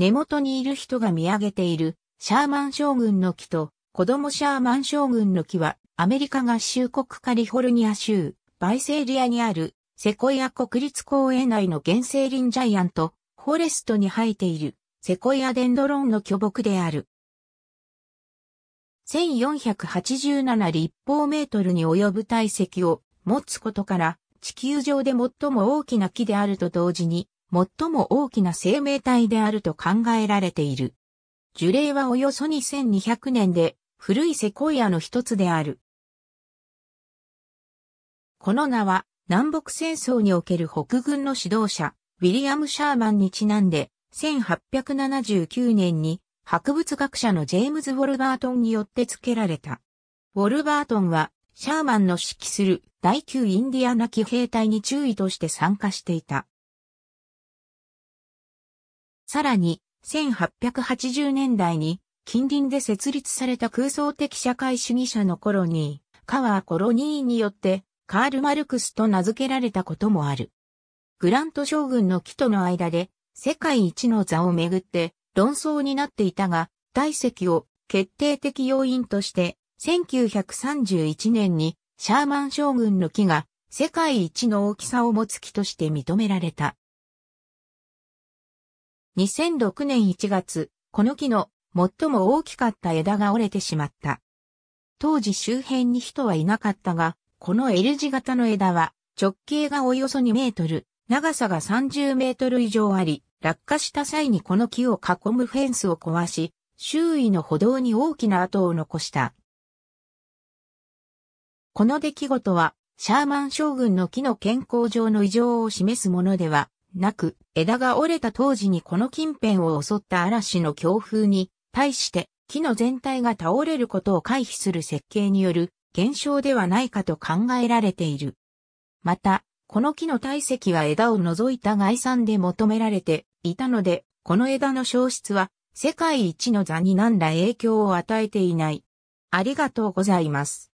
根元にいる人が見上げている、シャーマン将軍の木と、子供シャーマン将軍の木は、アメリカ合衆国カリフォルニア州、バイセリアにある、セコイア国立公園内の原生林ジャイアント、フォレストに生えている、セコイアデンドロンの巨木である。1487立方メートルに及ぶ体積を持つことから、地球上で最も大きな木であると同時に、最も大きな生命体であると考えられている。樹齢はおよそ2200年で、古いセコイアの一つである。この名は、南北戦争における北軍の指導者、ウィリアム・シャーマンにちなんで、1879年に博物学者のジェームズ・ウォルバートンによって付けられた。ウォルバートンは、シャーマンの指揮する第9インディアナ騎兵隊に注意として参加していた。さらに、1880年代に、近隣で設立された空想的社会主義者のコロニー、カワーコロニーによって、カール・マルクスと名付けられたこともある。グラント将軍の木との間で、世界一の座をめぐって論争になっていたが、大石を決定的要因として、1931年にシャーマン将軍の木が世界一の大きさを持つ木として認められた。2006年1月、この木の最も大きかった枝が折れてしまった。当時周辺に人はいなかったが、この L 字型の枝は直径がおよそ2メートル、長さが30メートル以上あり、落下した際にこの木を囲むフェンスを壊し、周囲の歩道に大きな跡を残した。この出来事は、シャーマン将軍の木の健康上の異常を示すものではなく、枝が折れた当時にこの近辺を襲った嵐の強風に、対して木の全体が倒れることを回避する設計による現象ではないかと考えられている。また、この木の体積は枝を除いた概算で求められていたので、この枝の消失は世界一の座に何ら影響を与えていない。ありがとうございます。